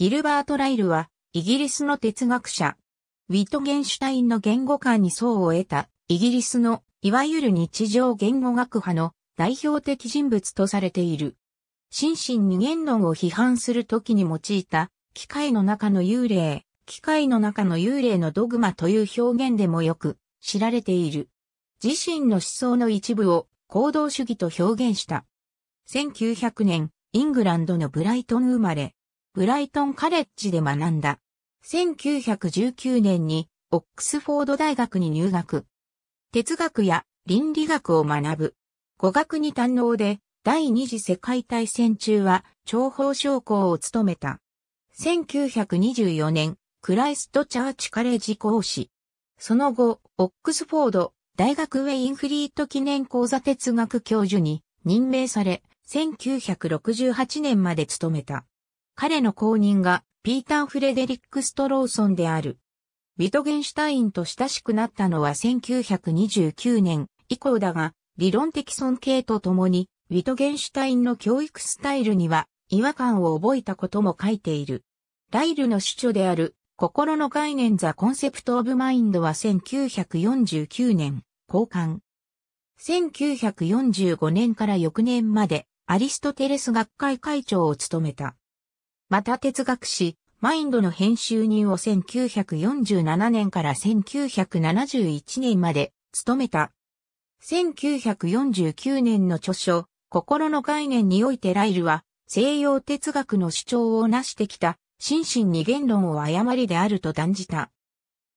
ギルバート・ライルは、イギリスの哲学者。ウィトゲンシュタインの言語観に層を得た、イギリスの、いわゆる日常言語学派の代表的人物とされている。心身二元論を批判するときに用いた、機械の中の幽霊、機械の中の幽霊のドグマという表現でもよく知られている。自身の思想の一部を行動主義と表現した。1900年、イングランドのブライトン生まれ、ブライトンカレッジで学んだ。1919年にオックスフォード大学に入学。哲学や倫理学を学ぶ。語学に堪能で、第二次世界大戦中は諜報将校を務めた。1924年、クライストチャーチカレッジ講師。その後、オックスフォード大学ウェインフリート記念講座哲学教授に任命され、1968年まで務めた。彼の後任がピーター・フレデリック・ストローソンである。ウィトゲンシュタインと親しくなったのは1929年以降だが、理論的尊敬とともに、ウィトゲンシュタインの教育スタイルには違和感を覚えたことも書いている。ライルの主張である心の概念ザ・コンセプト・オブ・マインドは1949年交換。1945年から翌年までアリストテレス学会会長を務めた。また哲学誌、マインドの編集人を1947年から1971年まで務めた。1949年の著書、心の概念においてライルは、西洋哲学の主張を成してきた、心身に言論を誤りであると断じた。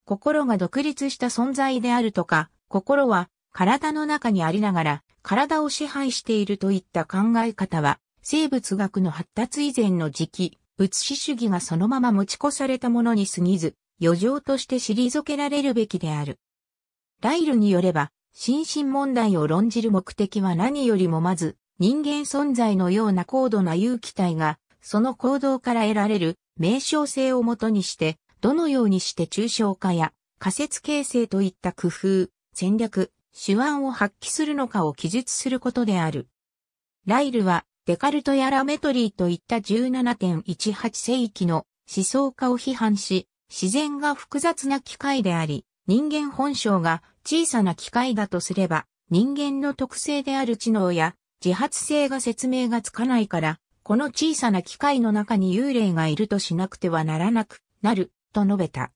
心が独立した存在であるとか、心は体の中にありながら体を支配しているといった考え方は、生物学の発達以前の時期、写し主義がそのまま持ち越されたものに過ぎず、余剰として退けられるべきである。ライルによれば、心身問題を論じる目的は何よりもまず、人間存在のような高度な有機体が、その行動から得られる名称性をもとにして、どのようにして抽象化や仮説形成といった工夫、戦略、手腕を発揮するのかを記述することである。ライルはデカルトやラメトリーといった17.18世紀の思想家を批判し、自然が複雑な機械であり、人間本性が小さな機械だとすれば、人間の特性である知能や自発性が説明がつかないから、この小さな機械の中に幽霊がいるとしなくてはならなくなる、と述べた。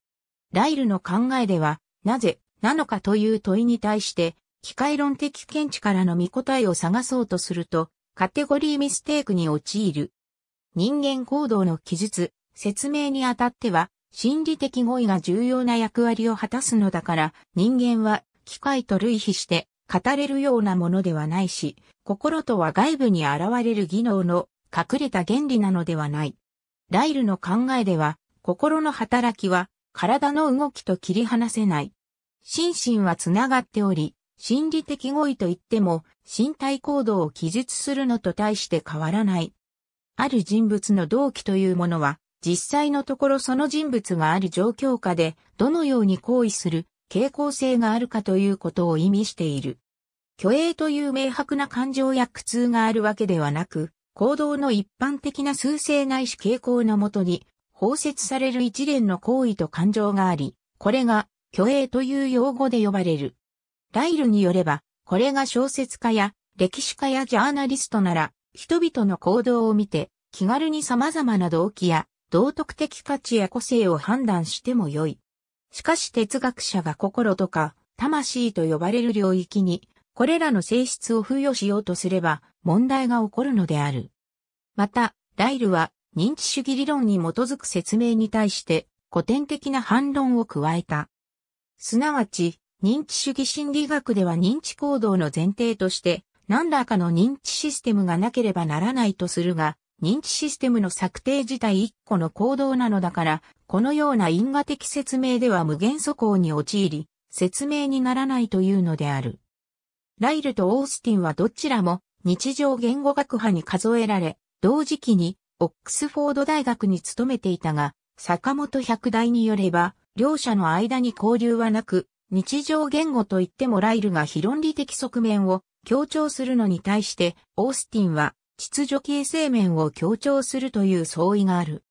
ライルの考えでは、なぜ、なのかという問いに対して、機械論的見地からの見答えを探そうとすると、カテゴリーミステークに陥る。人間行動の記述、説明にあたっては、心理的語彙が重要な役割を果たすのだから、人間は機械と類比して語れるようなものではないし、心とは外部に現れる技能の隠れた原理なのではない。ライルの考えでは、心の働きは体の動きと切り離せない。心身はつながっており、心理的語彙といっても身体行動を記述するのと対して変わらない。ある人物の動機というものは、実際のところその人物がある状況下で、どのように行為する傾向性があるかということを意味している。虚栄という明白な感情や苦痛があるわけではなく、行動の一般的な数勢ないし傾向のもとに、包摂される一連の行為と感情があり、これが虚栄という用語で呼ばれる。ライルによれば、これが小説家や歴史家やジャーナリストなら、人々の行動を見て、気軽に様々な動機や道徳的価値や個性を判断しても良い。しかし哲学者が心とか魂と呼ばれる領域に、これらの性質を付与しようとすれば問題が起こるのである。また、ライルは認知主義理論に基づく説明に対して古典的な反論を加えた。すなわち、認知主義心理学では認知行動の前提として、何らかの認知システムがなければならないとするが、認知システムの策定自体一個の行動なのだから、このような因果的説明では無限素行に陥り、説明にならないというのである。ライルとオースティンはどちらも日常言語学派に数えられ、同時期にオックスフォード大学に勤めていたが、坂本百大によれば、両者の間に交流はなく、日常言語と言ってもライルが非論理的側面を強調するのに対して、オースティンは秩序形成面を強調するという相違がある。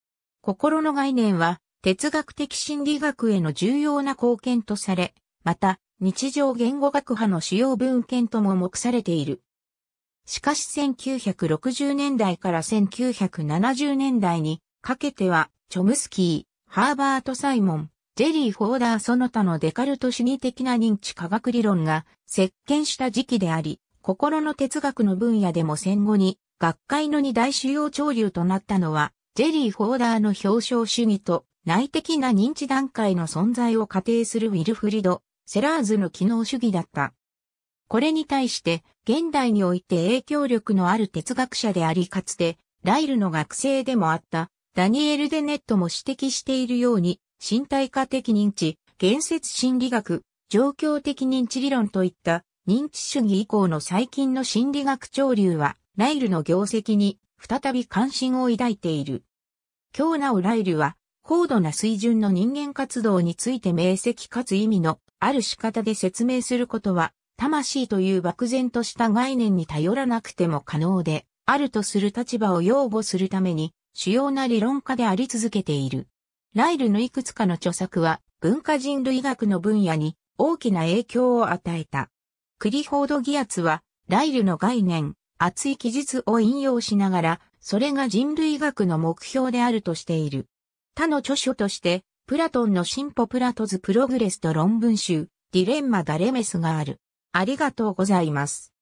心の概念は哲学的心理学への重要な貢献とされ、また日常言語学派の主要文献とも目されている。しかし1960年代から1970年代にかけてはチョムスキー、ハーバート・サイモン、ジェリー・フォーダーその他のデカルト主義的な認知科学理論が席巻した時期であり、心の哲学の分野でも戦後に学会の二大主要潮流となったのは、ジェリー・フォーダーの表彰主義と内的な認知段階の存在を仮定するウィルフリド・セラーズの機能主義だった。これに対して、現代において影響力のある哲学者でありかつて、ライルの学生でもあった、ダニエル・デネットも指摘しているように、身体化的認知、言説心理学、状況的認知理論といった認知主義以降の最近の心理学潮流は、ライルの業績に再び関心を抱いている。今日なおライルは、高度な水準の人間活動について明晰かつ意味のある仕方で説明することは、魂という漠然とした概念に頼らなくても可能で、あるとする立場を擁護するために、主要な理論家であり続けている。ライルのいくつかの著作は文化人類学の分野に大きな影響を与えた。クリフォードギアツはライルの概念、熱い記述を引用しながら、それが人類学の目標であるとしている。他の著書として、プラトンの進歩プラトズプログレスと論文集、ディレンマダレメスがある。ありがとうございます。